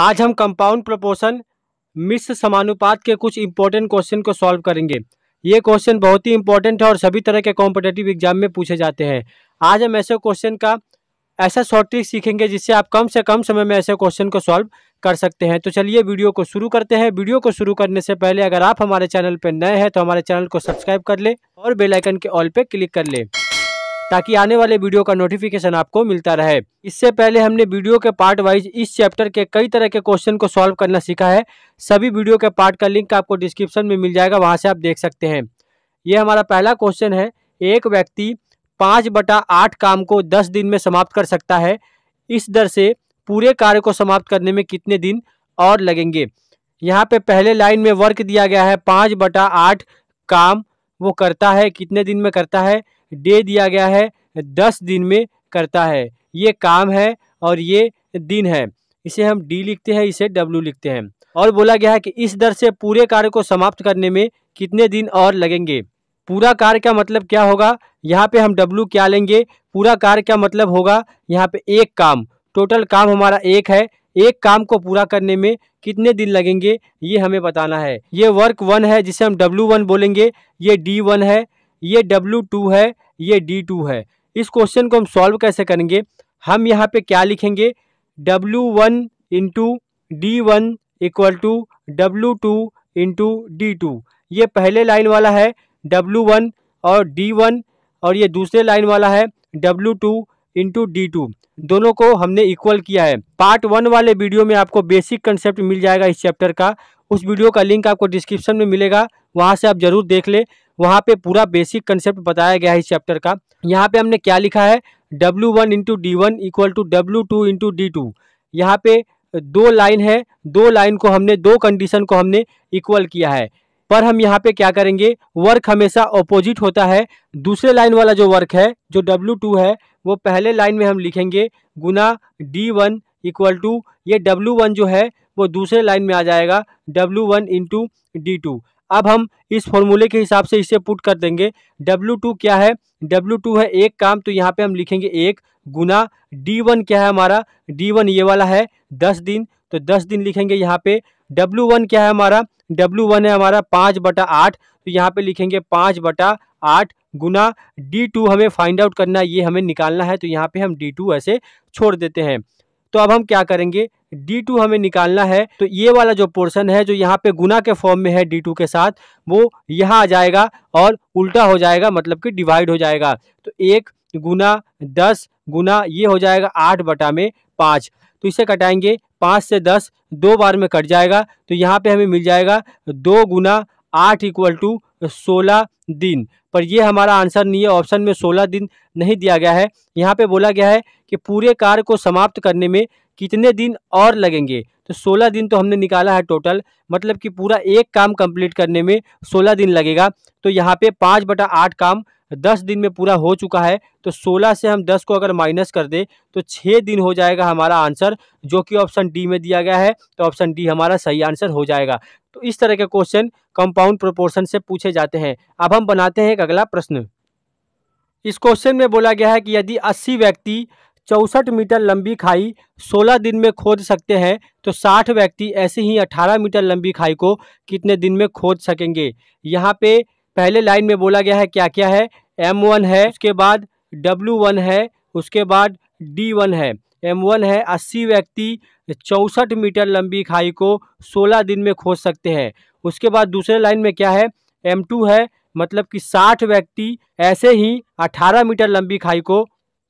आज हम compound proportion miss समानुपात के कुछ इंपॉर्टेंट क्वेश्चन को सॉल्व करेंगे ये क्वेश्चन बहुत ही इंपॉर्टेंट है और सभी तरह के कॉम्पिटेटिव एग्जाम में पूछे जाते हैं आज हम ऐसे क्वेश्चन का ऐसा शॉर्ट ट्रिक सीखेंगे जिससे आप कम से कम समय में ऐसे क्वेश्चन को सॉल्व कर सकते हैं तो चलिए वीडियो को शुरू करते हैं वीडियो को शुरू करने से पहले अगर आप हमारे चैनल पर नए हैं तो हमारे चैनल को सब्सक्राइब कर ले और बेलाइकन के ऑल पर क्लिक कर लें ताकि आने वाले वीडियो का नोटिफिकेशन आपको मिलता रहे इससे पहले हमने वीडियो के पार्ट वाइज इस चैप्टर के कई तरह के क्वेश्चन को सॉल्व करना सीखा है सभी वीडियो के पार्ट का लिंक आपको डिस्क्रिप्शन में मिल जाएगा वहाँ से आप देख सकते हैं ये हमारा पहला क्वेश्चन है एक व्यक्ति पाँच बटा आठ काम को दस दिन में समाप्त कर सकता है इस दर से पूरे कार्य को समाप्त करने में कितने दिन और लगेंगे यहाँ पे पहले लाइन में वर्क दिया गया है पाँच बटा आठ काम वो करता है कितने दिन में करता है डे दिया गया है दस दिन में करता है ये काम है और ये दिन है इसे हम डी लिखते हैं इसे डब्ल्यू लिखते हैं और बोला गया है कि इस दर से पूरे कार्य को समाप्त करने में कितने दिन और लगेंगे पूरा कार्य का मतलब क्या होगा यहाँ पे हम डब्ल्यू क्या लेंगे पूरा कार्य का मतलब होगा यहाँ पे एक काम टोटल काम हमारा एक है एक काम को पूरा करने में कितने दिन लगेंगे ये हमें बताना है ये वर्क वन है जिसे हम डब्ल्यू वन बोलेंगे ये डी वन है ये डब्ल्यू टू है ये डी टू है इस क्वेश्चन को हम सॉल्व कैसे करेंगे हम यहाँ पे क्या लिखेंगे W one into D one equal to W two into D two ये पहले लाइन वाला है डब्ल्यू वन और डी वन और ये दूसरे लाइन वाला है W two into D two दोनों को हमने इक्वल किया है पार्ट वन वाले वीडियो में आपको बेसिक कंसेप्ट मिल जाएगा इस चैप्टर का उस वीडियो का लिंक आपको डिस्क्रिप्शन में मिलेगा वहाँ से आप जरूर देख ले वहाँ पे पूरा बेसिक कंसेप्ट बताया गया है इस चैप्टर का यहाँ पे हमने क्या लिखा है W1 one into D one equal to W two into D two यहाँ पे दो लाइन है दो लाइन को हमने दो कंडीशन को हमने इक्वल किया है पर हम यहाँ पे क्या करेंगे वर्क हमेशा ऑपोजिट होता है दूसरे लाइन वाला जो वर्क है जो W2 टू है वो पहले लाइन में हम लिखेंगे गुना डी वन इक्वल टू ये डब्ल्यू वन जो है वो दूसरे लाइन में आ जाएगा W one into D two अब हम इस फॉर्मूले के हिसाब से इसे पुट कर देंगे डब्ल्यू टू क्या है डब्ल्यू टू है एक काम तो यहाँ पे हम लिखेंगे एक गुना डी वन क्या है हमारा डी वन ये वाला है दस दिन तो दस दिन लिखेंगे यहाँ पे डब्ल्यू वन क्या है हमारा डब्ल्यू वन है हमारा पाँच बटा आठ तो यहाँ पे लिखेंगे पाँच बटा आठ गुना डी टू हमें फाइंड आउट करना है ये हमें निकालना है तो यहाँ पे हम डी टू ऐसे छोड़ देते हैं तो अब हम क्या करेंगे D2 हमें निकालना है तो ये वाला जो पोर्शन है जो यहाँ पे गुना के फॉर्म में है D2 के साथ वो यहाँ आ जाएगा और उल्टा हो जाएगा मतलब कि डिवाइड हो जाएगा तो एक गुना दस गुना ये हो जाएगा आठ बटा में पाँच तो इसे कटाएंगे पाँच से दस दो बार में कट जाएगा तो यहाँ पे हमें मिल जाएगा दो गुना आठ इक्वल टू सोलह दिन पर यह हमारा आंसर नहीं है ऑप्शन में सोलह दिन नहीं दिया गया है यहाँ पे बोला गया है कि पूरे कार्य को समाप्त करने में कितने दिन और लगेंगे तो सोलह दिन तो हमने निकाला है टोटल मतलब कि पूरा एक काम कंप्लीट करने में सोलह दिन लगेगा तो यहाँ पे पाँच बटा आठ काम दस दिन में पूरा हो चुका है तो सोलह से हम दस को अगर माइनस कर दें तो छः दिन हो जाएगा हमारा आंसर जो कि ऑप्शन डी में दिया गया है तो ऑप्शन डी हमारा सही आंसर हो जाएगा तो इस तरह के क्वेश्चन कंपाउंड प्रोपोर्शन से पूछे जाते हैं अब हम बनाते हैं एक अगला प्रश्न इस क्वेश्चन में बोला गया है कि यदि अस्सी व्यक्ति चौंसठ मीटर लंबी खाई 16 दिन में खोद सकते हैं तो 60 व्यक्ति ऐसे ही 18 मीटर लंबी खाई को कितने दिन में खोद सकेंगे यहाँ पे पहले लाइन में बोला गया है क्या क्या है एम वन है उसके बाद डब्लू वन है उसके बाद डी वन है एम वन है अस्सी व्यक्ति चौंसठ मीटर लंबी खाई को 16 दिन में खोद सकते हैं उसके बाद दूसरे लाइन में क्या है एम टू है मतलब कि 60 व्यक्ति ऐसे ही 18 मीटर लंबी खाई को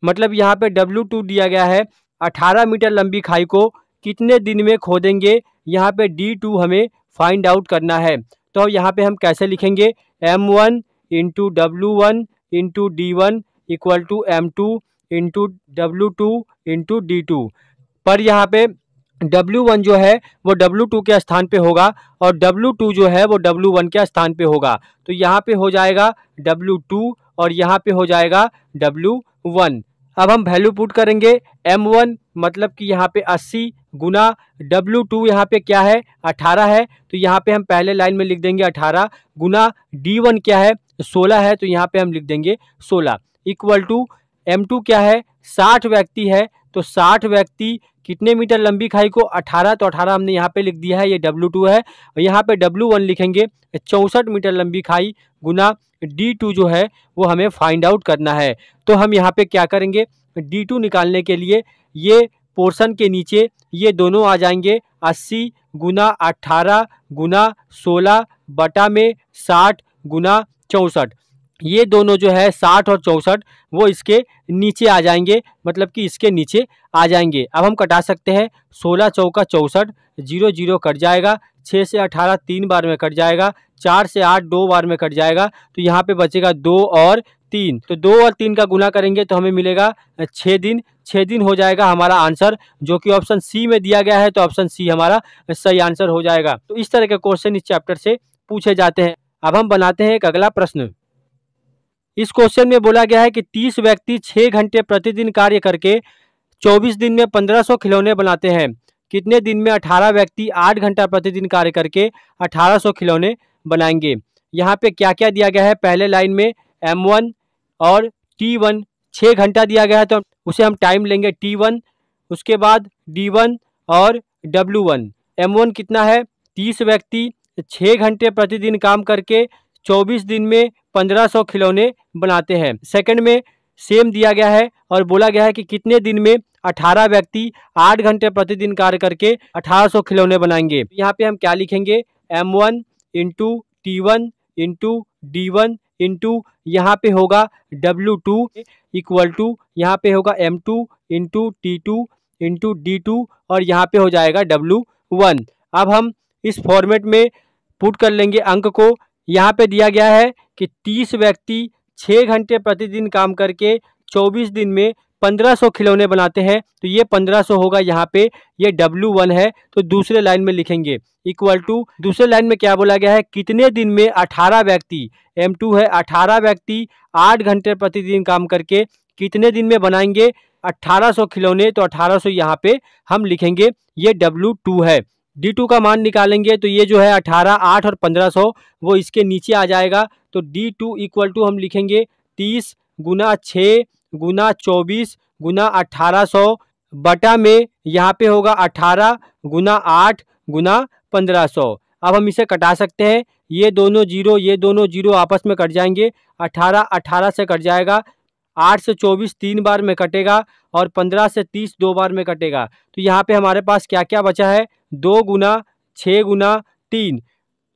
मतलब यहाँ पे डब्ल्यू टू दिया गया है अठारह मीटर लंबी खाई को कितने दिन में खोदेंगे यहाँ पे डी टू हमें फाइंड आउट करना है तो यहाँ पे हम कैसे लिखेंगे M one into W one into D one equal to M two into W two into D two पर यहाँ पे W1 वन जो है वो W2 टू के स्थान पे होगा और W2 टू जो है वो W1 वन के स्थान पे होगा तो यहाँ पे हो जाएगा W2 टू और यहाँ पे हो जाएगा W1 वन अब हम वैल्यू पुट करेंगे m1 मतलब कि यहाँ पे 80 गुना W2 टू यहाँ पे क्या है 18 है तो यहाँ पे हम पहले लाइन में लिख देंगे 18 गुना D1 क्या है 16 है तो यहाँ पे हम लिख देंगे 16 इक्वल टू M2 क्या है 60 व्यक्ति है तो 60 व्यक्ति कितने मीटर लंबी खाई को 18 तो 18 हमने यहाँ पे लिख दिया है ये W2 है और यहाँ पे W1 लिखेंगे चौंसठ मीटर लंबी खाई गुना D2 जो है वो हमें फाइंड आउट करना है तो हम यहाँ पे क्या करेंगे D2 निकालने के लिए ये पोर्शन के नीचे ये दोनों आ जाएंगे अस्सी गुना अट्ठारह गुना सोलह बटा में साठ गुना चौंसठ ये दोनों जो है साठ और चौंसठ वो इसके नीचे आ जाएंगे मतलब कि इसके नीचे आ जाएंगे अब हम कटा सकते हैं सोलह चौका चौंसठ जीरो जीरो कट जाएगा छः से अठारह तीन बार में कट जाएगा चार से आठ दो बार में कट जाएगा तो यहाँ पे बचेगा दो और तीन तो दो और तीन का गुना करेंगे तो हमें मिलेगा छः दिन छः दिन हो जाएगा हमारा आंसर जो कि ऑप्शन सी में दिया गया है तो ऑप्शन सी हमारा सही आंसर हो जाएगा तो इस तरह के क्वेश्चन इस चैप्टर से पूछे जाते हैं अब हम बनाते हैं एक अगला प्रश्न इस क्वेश्चन में बोला गया है कि तीस व्यक्ति छः घंटे प्रतिदिन कार्य करके चौबीस दिन में पंद्रह सौ खिलौने बनाते हैं कितने दिन में अठारह व्यक्ति आठ घंटा प्रतिदिन कार्य करके अठारह सौ खिलौने बनाएंगे यहाँ पे क्या क्या दिया गया है पहले लाइन में एम वन और टी वन छः घंटा दिया गया है तो उसे हम टाइम लेंगे टी वन उसके बाद डी वन और डब्लू वन एम वन कितना है तीस व्यक्ति छः घंटे प्रतिदिन काम करके चौबीस दिन में 1500 खिलौने बनाते हैं सेकंड में सेम दिया गया है और बोला गया है कि कितने दिन में 18 व्यक्ति 8 घंटे प्रतिदिन कार्य करके 1800 खिलौने बनाएंगे यहाँ पे हम क्या लिखेंगे M one into T one into D one into यहाँ पे होगा डब्लू टू इक्वल टू यहाँ पे होगा M two into T two into D two और यहाँ पे हो जाएगा डब्लू वन अब हम इस फॉर्मेट में पुट कर लेंगे अंक को यहाँ पे दिया गया है कि तीस व्यक्ति छः घंटे प्रतिदिन काम करके चौबीस दिन में पंद्रह सौ खिलौने बनाते हैं तो ये पंद्रह सौ होगा यहाँ पे ये W1 वन है तो दूसरे लाइन में लिखेंगे इक्वल टू दूसरे लाइन में क्या बोला गया है कितने दिन में अठारह व्यक्ति एम टू है अठारह व्यक्ति आठ घंटे प्रतिदिन काम करके कितने दिन में बनाएंगे 1800 खिलौने तो 1800 सौ यहाँ पे हम लिखेंगे ये W2 है डी टू का मान निकालेंगे तो ये जो है अठारह आठ और पंद्रह सौ वो इसके नीचे आ जाएगा तो डी टू इक्वल टू हम लिखेंगे तीस गुना छः गुना चौबीस गुना अट्ठारह सौ बटा में यहाँ पे होगा 18 गुना आठ गुना पंद्रह सौ अब हम इसे कटा सकते हैं ये दोनों जीरो ये दोनों जीरो आपस में कट जाएंगे 18 18 से कट जाएगा आठ से चौबीस तीन बार में कटेगा और पंद्रह से तीस दो बार में कटेगा तो यहाँ पे हमारे पास क्या क्या बचा है दो गुना छः गुना तीन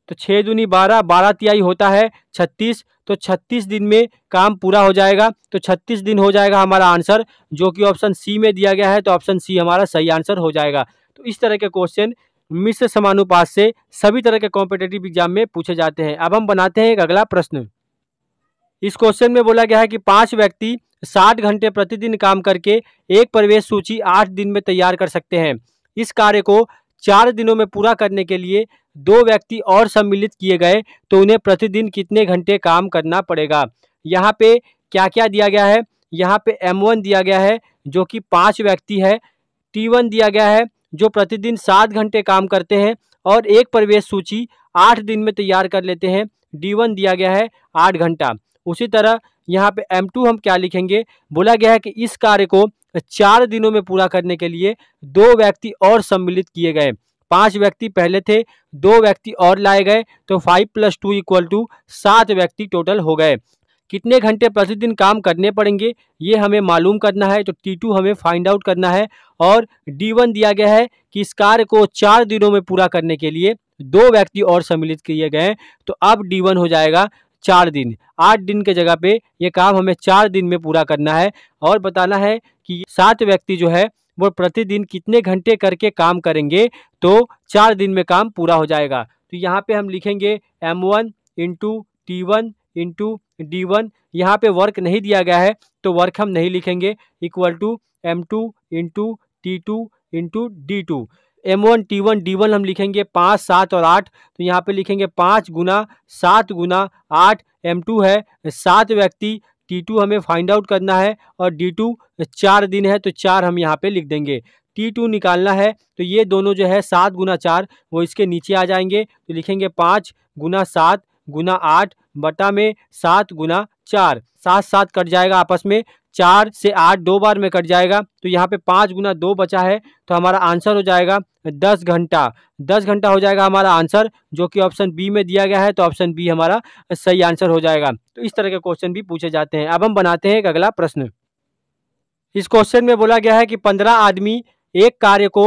तो छः दूनी बारह बारह तिहाई होता है छत्तीस तो छत्तीस दिन में काम पूरा हो जाएगा तो छत्तीस दिन हो जाएगा हमारा आंसर जो कि ऑप्शन सी में दिया गया है तो ऑप्शन सी हमारा सही आंसर हो जाएगा तो इस तरह के क्वेश्चन मिश्र समानुपात से सभी तरह के कॉम्पिटेटिव एग्जाम में पूछे जाते हैं अब हम बनाते हैं एक अगला प्रश्न इस क्वेश्चन में बोला गया है कि पांच व्यक्ति साठ घंटे प्रतिदिन काम करके एक प्रवेश सूची आठ दिन में तैयार कर सकते हैं इस कार्य को चार दिनों में पूरा करने के लिए दो व्यक्ति और सम्मिलित किए गए तो उन्हें प्रतिदिन कितने घंटे काम करना पड़ेगा यहाँ पे क्या क्या दिया गया है यहाँ पे M1 दिया गया है जो कि पाँच व्यक्ति है T1 दिया गया है जो प्रतिदिन सात घंटे काम करते हैं और एक प्रवेश सूची आठ दिन में तैयार कर लेते हैं D1 दिया गया है आठ घंटा उसी तरह यहाँ पे M2 हम क्या लिखेंगे बोला गया है कि इस कार्य को चार दिनों में पूरा करने के लिए दो व्यक्ति और सम्मिलित किए गए पांच व्यक्ति पहले थे दो व्यक्ति और लाए गए तो five plus two equal to सात व्यक्ति टोटल हो गए कितने घंटे प्रतिदिन काम करने पड़ेंगे ये हमें मालूम करना है तो टी टू हमें फाइंड आउट करना है और डी वन दिया गया है कि इस कार्य को चार दिनों में पूरा करने के लिए दो व्यक्ति और सम्मिलित किए गए तो अब डी वन हो जाएगा चार दिन आठ दिन के जगह पे ये काम हमें चार दिन में पूरा करना है और बताना है कि सात व्यक्ति जो है वो प्रतिदिन कितने घंटे करके काम करेंगे तो चार दिन में काम पूरा हो जाएगा तो यहाँ पे हम लिखेंगे M one into T one into D one यहाँ पर वर्क नहीं दिया गया है तो वर्क हम नहीं लिखेंगे equal to M two into T two into D two M one T one D one हम लिखेंगे पाँच सात और आठ तो यहाँ पे लिखेंगे पाँच गुना सात गुना आठ एम टू है सात व्यक्ति टी टू हमें फाइंड आउट करना है और डी टू चार दिन है तो चार हम यहाँ पे लिख देंगे टी टू निकालना है तो ये दोनों जो है सात गुना चार वो इसके नीचे आ जाएंगे तो लिखेंगे पाँच गुना सात गुना आठ बटा में सात गुना चार सात सात कट जाएगा आपस में चार से आठ दो बार में कट जाएगा तो यहाँ पे पाँच गुना दो बचा है तो हमारा आंसर हो जाएगा दस घंटा दस घंटा हो जाएगा हमारा आंसर जो कि ऑप्शन बी में दिया गया है तो ऑप्शन बी हमारा सही आंसर हो जाएगा तो इस तरह के क्वेश्चन भी पूछे जाते हैं अब हम बनाते हैं एक अगला प्रश्न इस क्वेश्चन में बोला गया है कि पंद्रह आदमी एक कार्य को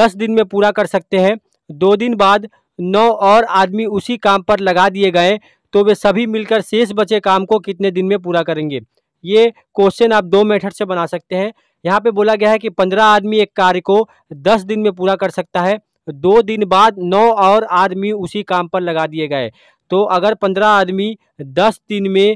दस दिन में पूरा कर सकते हैं दो दिन बाद नौ और आदमी उसी काम पर लगा दिए गए तो वे सभी मिलकर शेष बचे काम को कितने दिन में पूरा करेंगे ये क्वेश्चन आप दो मेथड से बना सकते हैं यहाँ पे बोला गया है कि पंद्रह आदमी एक कार्य को दस दिन में पूरा कर सकता है दो दिन बाद नौ और आदमी उसी काम पर लगा दिए गए तो अगर पंद्रह आदमी दस दिन में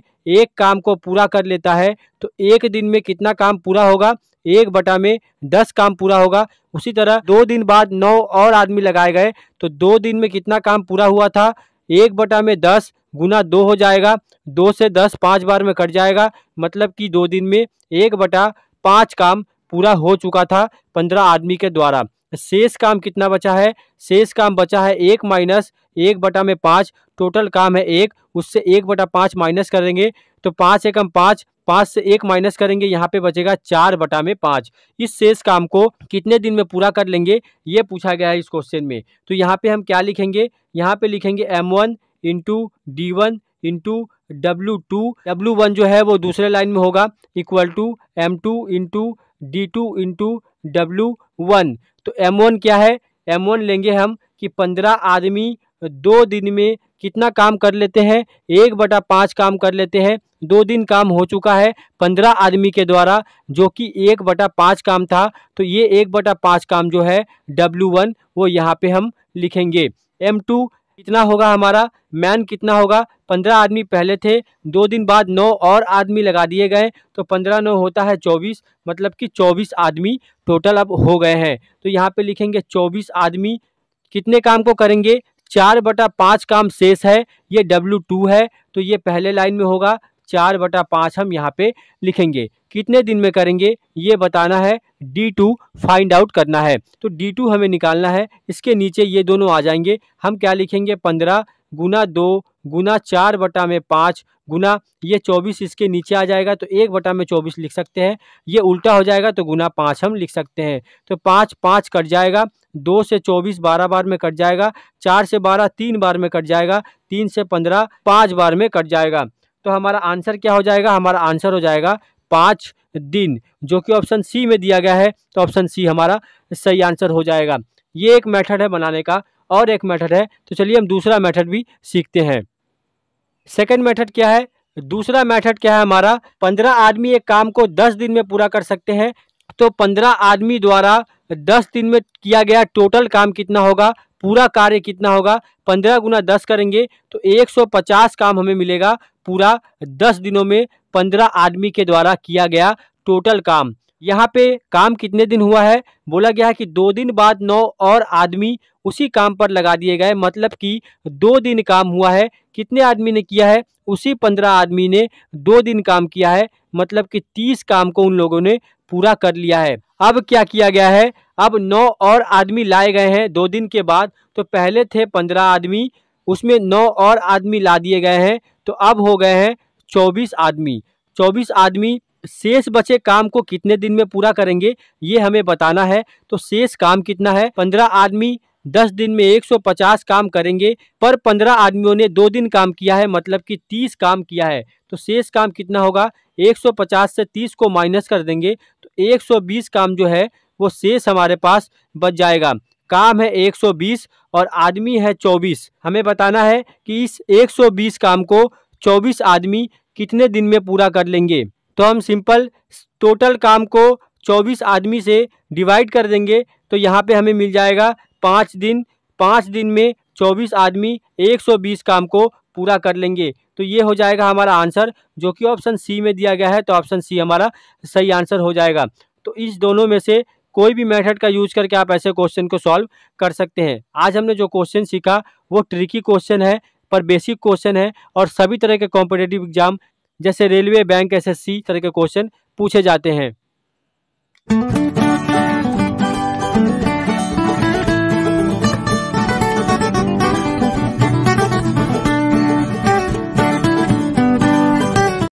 एक काम को पूरा कर लेता है तो एक दिन में कितना काम पूरा होगा एक बटा में दस काम पूरा होगा उसी तरह दो दिन बाद नौ और आदमी लगाए गए तो दो दिन में कितना काम पूरा हुआ था एक बटा में दस गुना दो हो जाएगा दो से दस पाँच बार में कट जाएगा मतलब कि दो दिन में एक बटा पाँच काम पूरा हो चुका था पंद्रह आदमी के द्वारा शेष काम कितना बचा है शेष काम बचा है एक माइनस एक बटा में पाँच टोटल काम है एक उससे एक बटा पाँच माइनस करेंगे तो पाँच एकम पाँच पाँच से एक माइनस करेंगे यहाँ पे बचेगा चार बटा में पाँच इस शेष काम को कितने दिन में पूरा कर लेंगे ये पूछा गया है इस क्वेश्चन में तो यहाँ पे हम क्या लिखेंगे यहाँ पे लिखेंगे M one into D one into W two W one जो है वो दूसरे लाइन में होगा equal to M two into D two into W one तो एम वन क्या है एम वन लेंगे हम कि पंद्रह आदमी दो दिन में कितना काम कर लेते हैं एक बटा पाँच काम कर लेते हैं दो दिन काम हो चुका है पंद्रह आदमी के द्वारा जो कि एक बटा पाँच काम था तो ये एक बटा पाँच काम जो है डब्ल्यू वन वो यहाँ पे हम लिखेंगे एम टू कितना होगा हमारा मैन कितना होगा पंद्रह आदमी पहले थे दो दिन बाद नौ और आदमी लगा दिए गए तो पंद्रह नौ होता है चौबीस मतलब कि चौबीस आदमी टोटल अब हो गए हैं तो यहाँ पर लिखेंगे चौबीस आदमी कितने काम को करेंगे चार बटा पाँच काम शेष है ये डब्ल्यू टू है तो ये पहले लाइन में होगा चार बटा पाँच हम यहाँ पे लिखेंगे कितने दिन में करेंगे ये बताना है डी टू फाइंड आउट करना है तो डी टू हमें निकालना है इसके नीचे ये दोनों आ जाएंगे हम क्या लिखेंगे पंद्रह गुना दो गुना चार बटा में पाँच गुना ये चौबीस इसके नीचे आ जाएगा तो एक बटा में चौबीस लिख सकते हैं ये उल्टा हो जाएगा तो गुना पाँच हम लिख सकते हैं तो पाँच पाँच कट जाएगा दो से चौबीस बारह बार में कट जाएगा चार से बारह तीन बार में कट जाएगा तीन से पंद्रह पाँच बार में कट जाएगा तो हमारा आंसर क्या हो जाएगा हमारा आंसर हो जाएगा पाँच दिन जो कि ऑप्शन सी में दिया गया है तो ऑप्शन सी हमारा सही आंसर हो जाएगा ये एक मेथड है बनाने का और एक मेथड है तो चलिए हम दूसरा मेथड भी सीखते हैं सेकंड मेथड क्या है दूसरा मेथड क्या है हमारा पंद्रह आदमी एक काम को दस दिन में पूरा कर सकते हैं तो पंद्रह आदमी द्वारा दस दिन में किया गया टोटल काम कितना होगा पूरा कार्य कितना होगा पंद्रह गुना दस करेंगे तो एक सौ पचास काम हमें मिलेगा पूरा दस दिनों में पंद्रह आदमी के द्वारा किया गया टोटल काम यहाँ पे काम कितने दिन हुआ है बोला गया है कि दो दिन बाद नौ और आदमी उसी काम पर लगा दिए गए मतलब कि दो दिन काम हुआ है कितने आदमी ने किया है उसी पंद्रह आदमी ने दो दिन काम किया है मतलब कि तीस काम को उन लोगों ने पूरा कर लिया है अब क्या किया गया है अब नौ और आदमी लाए गए हैं दो दिन के बाद तो पहले थे पंद्रह आदमी उसमें नौ और आदमी ला दिए गए हैं तो अब हो गए हैं चौबीस आदमी चौबीस आदमी शेष बचे काम को कितने दिन में पूरा करेंगे ये हमें बताना है तो शेष काम कितना है पंद्रह आदमी दस दिन में एक सौ पचास काम करेंगे पर पंद्रह आदमियों ने दो दिन काम किया है मतलब कि तीस काम किया है तो शेष काम कितना होगा एक सौ पचास से तीस को माइनस कर देंगे 120 काम जो है वो शेष हमारे पास बच जाएगा काम है 120 और आदमी है 24 हमें बताना है कि इस 120 काम को 24 आदमी कितने दिन में पूरा कर लेंगे तो हम सिंपल टोटल काम को 24 आदमी से डिवाइड कर देंगे तो यहाँ पे हमें मिल जाएगा पाँच दिन पाँच दिन में 24 आदमी 120 काम को पूरा कर लेंगे तो ये हो जाएगा हमारा आंसर जो कि ऑप्शन सी में दिया गया है तो ऑप्शन सी हमारा सही आंसर हो जाएगा तो इस दोनों में से कोई भी मेथड का यूज करके आप ऐसे क्वेश्चन को सॉल्व कर सकते हैं आज हमने जो क्वेश्चन सीखा वो ट्रिकी क्वेश्चन है पर बेसिक क्वेश्चन है और सभी तरह के कॉम्पिटेटिव एग्जाम जैसे रेलवे बैंक सी तरह के क्वेश्चन पूछे जाते हैं